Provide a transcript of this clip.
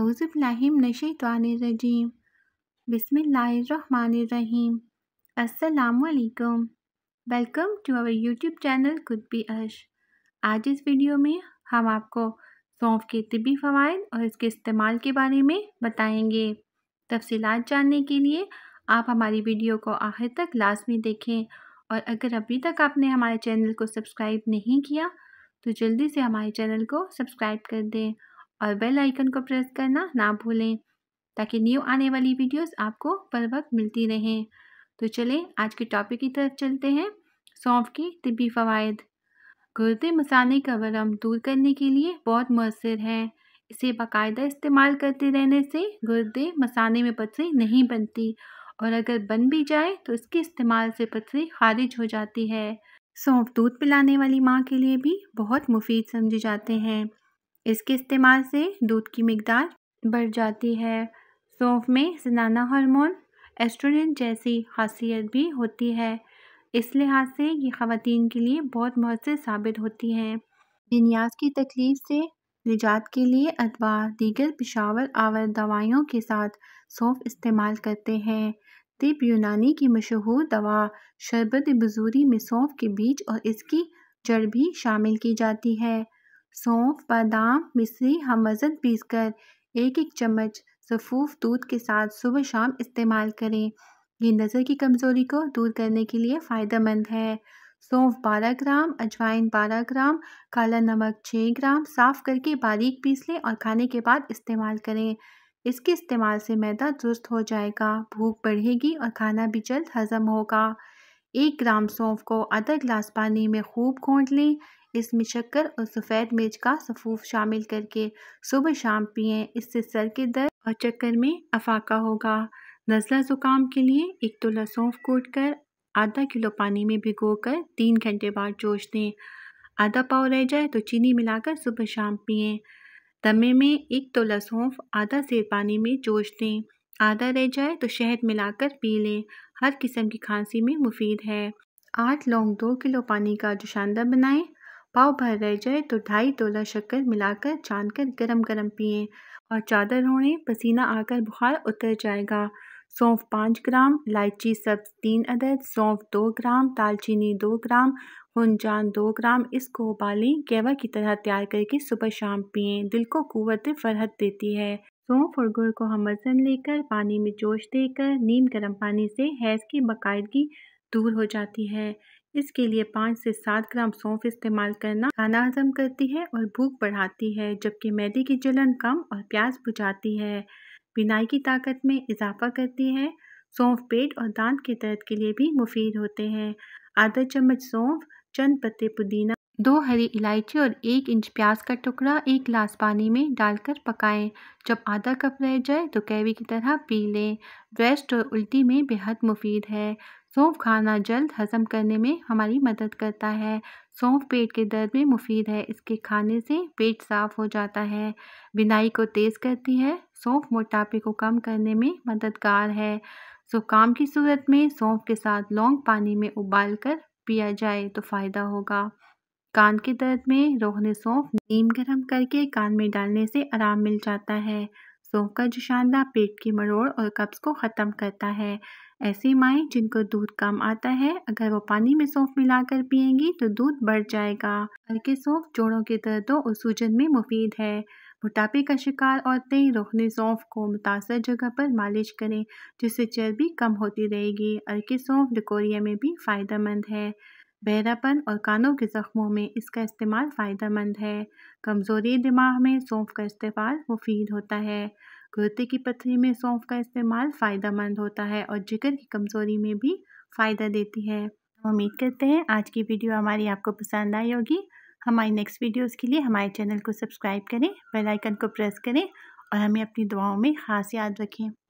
अउज़बिल्लिम नशीतवानरजीम बिसमीम अल्लाम welcome to our YouTube channel खुद भी अश आज इस वीडियो में हम आपको सौंफ के तबी फ़वाद और इसके इस्तेमाल के बारे में बताएंगे तफसीत जानने के लिए आप हमारी वीडियो को आखिर तक लाजमी देखें और अगर अभी तक आपने हमारे चैनल को सब्सक्राइब नहीं किया तो जल्दी से हमारे चैनल को सब्सक्राइब कर दें और बेल आइकन को प्रेस करना ना भूलें ताकि न्यू आने वाली वीडियोस आपको पर वक्त मिलती रहें तो चलें आज के टॉपिक की तरफ चलते हैं सौंफ के तिबी फ़वाद गुर्दे मसाने का वरम दूर करने के लिए बहुत मौसर है इसे बाकायदा इस्तेमाल करते रहने से गुर्दे मसाने में पथरी नहीं बनती और अगर बन भी जाए तो इसके इस्तेमाल से पथरी खारिज हो जाती है सौंफ दूध पिलाने वाली माँ के लिए भी बहुत मुफीद समझे जाते हैं इसके इस्तेमाल से दूध की मकदार बढ़ जाती है सौंफ में सनाना हार्मोन एस्ट्रोजन जैसी खासियत भी होती है इस लिहाज से ये ख़वान के लिए बहुत मौसर साबित होती हैं निन्याज की तकलीफ़ से निजात के लिए अथवा दीगर पिशावर आवर दवाइयों के साथ सौंफ इस्तेमाल करते हैं तिब यूनानी की मशहूर दवा शरबत बजूरी में सौंफ के बीज और इसकी जड़ भी शामिल की जाती है सौंफ बादाम मिश्री हम वजन पीस कर एक एक चम्मच सफ़ूफ दूध के साथ सुबह शाम इस्तेमाल करें ये नज़र की कमज़ोरी को दूर करने के लिए फ़ायदेमंद है सौंफ बारह ग्राम अजवाइन बारह ग्राम काला नमक छः ग्राम साफ़ करके बारीक पीस लें और खाने के बाद इस्तेमाल करें इसके इस्तेमाल से मैदा दुरुस्त हो जाएगा भूख बढ़ेगी और खाना भी जल्द हज़म होगा एक ग्राम सौंफ को आधा गिलास पानी में खूब घोंट लें इसमें शक्कर और सफ़ेद मिर्च का सफूफ शामिल करके सुबह शाम पिएँ इससे सर के दर्द और चक्कर में अफाका होगा नज़ला ज़ुकाम के लिए एक तोला सौंफ कूट कर आधा किलो पानी में भिगो कर तीन घंटे बाद जोश दें आधा पाव रह जाए तो चीनी मिलाकर सुबह शाम पिएँ दमे में एक तोला सौंफ आधा सेर पानी में जोश दें आधा रह जाए तो शहद मिलाकर पी लें हर किस्म की खांसी में मुफीद है आठ लौंग दो किलो पानी का जुशानदा बनाएं पाव भर रह जाए तो ढाई तोला शक्कर मिलाकर छान कर गरम गरम पिए और चादर ओढ़ें पसीना आकर बुखार उतर जाएगा सौंफ पाँच ग्राम इलायची सब्ज तीन अदद सौंफ दो ग्राम दालचीनी दो ग्राम हुनजान दो ग्राम इसको उबालें केवा की तरह तैयार करके सुबह शाम पिए दिल को कुत फरहत देती है सौंफ और गुड़ को हम वजन लेकर पानी में जोश देकर नीम गर्म पानी से हैज़ की बाकायदगी दूर हो जाती है इसके लिए पाँच से सात ग्राम सौंफ इस्तेमाल करना खाना हजम करती है और भूख बढ़ाती है जबकि मैदे की जलन कम और प्यास बुझाती है बिनाई की ताकत में इजाफा करती है सौंफ पेट और दांत के दर्द के लिए भी मुफीद होते हैं आधा चम्मच सौंफ चंद पत्ते पुदीना दो हरी इलायची और एक इंच प्याज का टुकड़ा एक गिलास पानी में डालकर पकाएं जब आधा कप रह जाए तो कैवी की तरह पी लें ब्रेस्ट और उल्टी में बेहद मुफीद है सौंफ खाना जल्द हजम करने में हमारी मदद करता है सौंफ पेट के दर्द में मुफीद है इसके खाने से पेट साफ हो जाता है बिनाई को तेज़ करती है सौंफ मोटापे को कम करने में मददगार है जुकाम की सूरत में सौंफ के साथ लौंग पानी में उबाल कर पिया जाए तो फ़ायदा होगा कान के दर्द में रोहने सौंफ नीम गर्म करके कान में डालने से आराम मिल जाता है सौंफ का जुशानदा पेट की मरोड़ और कब्ज़ को ख़त्म करता है ऐसी माएँ जिनको दूध कम आता है अगर वो पानी में सौंफ मिलाकर पिएंगी तो दूध बढ़ जाएगा हल्के सौंफ जोड़ों के दर्दों और सूजन में मुफीद है मोटापे का शिकार औरतें रोहनी सौंफ को मुतासर जगह पर मालिश करें जिससे चर्बी कम होती रहेगी अर्की सौंफ डिकोरिया में भी फ़ायदेमंद है बहरापन और कानों के ज़ख्मों में इसका इस्तेमाल फ़ायदेमंद है कमज़ोरी दिमाग में सौंफ का इस्तेमाल मुफीद होता है गुर्दे की पथरी में सौंफ का इस्तेमाल मंद होता है और जिगर की कमज़ोरी में भी फ़ायदा देती है तो उम्मीद करते हैं आज की वीडियो हमारी आपको पसंद आई होगी हमारी नेक्स्ट वीडियोस के लिए हमारे चैनल को सब्सक्राइब करें बेल आइकन को प्रेस करें और हमें अपनी दुआओं में खास याद रखें